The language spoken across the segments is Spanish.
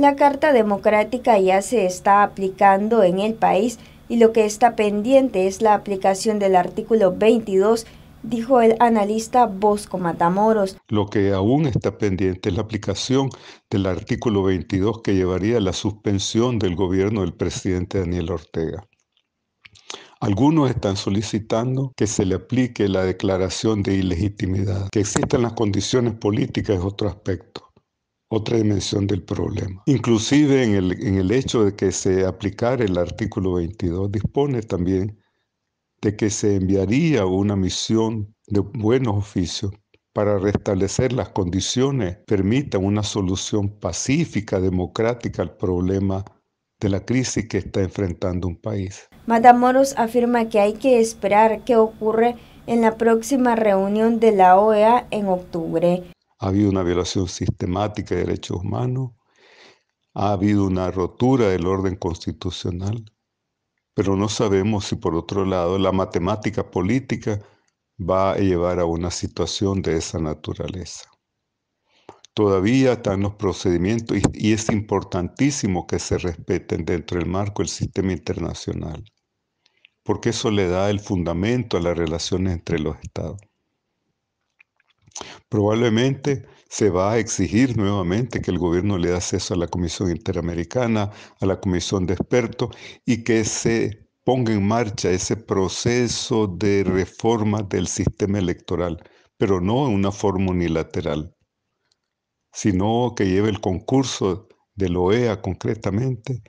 la Carta Democrática ya se está aplicando en el país y lo que está pendiente es la aplicación del artículo 22 dijo el analista Bosco Matamoros. Lo que aún está pendiente es la aplicación del artículo 22 que llevaría a la suspensión del gobierno del presidente Daniel Ortega. Algunos están solicitando que se le aplique la declaración de ilegitimidad, que existan las condiciones políticas es otro aspecto otra dimensión del problema. Inclusive en el, hecho de que se aplicara el artículo 22 dispone también de que se enviaría una misión de buenos oficios para restablecer las condiciones permitan una solución pacífica, democrática al problema de la crisis que está enfrentando un país. Moros afirma que hay que esperar qué ocurre en la próxima reunión de la OEA en octubre ha habido una violación sistemática de derechos humanos, ha habido una rotura del orden constitucional, pero no sabemos si por otro lado la matemática política va a llevar a una situación de esa naturaleza. Todavía están los procedimientos y, es importantísimo que se respeten dentro del marco del sistema internacional, porque eso le da el fundamento a las relaciones entre los estados. Probablemente se va a exigir nuevamente que el gobierno le dé acceso a la Comisión Interamericana, a la Comisión de Expertos y que se ponga en marcha ese proceso de reforma del sistema electoral, pero no en una forma unilateral, sino que lleve el concurso de la OEA concretamente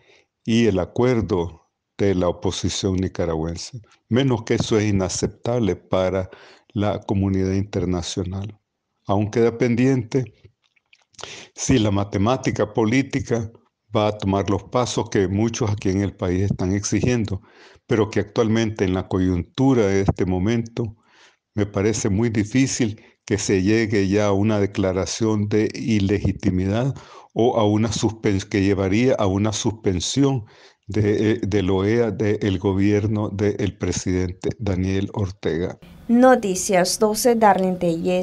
y el acuerdo de la oposición nicaragüense. Menos que eso es inaceptable para la comunidad internacional. Aún queda pendiente si la matemática política va a tomar los pasos que muchos aquí en el país están exigiendo, pero que actualmente en la coyuntura de este momento me parece muy difícil que se llegue ya a una declaración de ilegitimidad o a una que llevaría a una suspensión de, eh, la e OEA del gobierno del presidente Daniel Ortega. Noticias 12, Darlene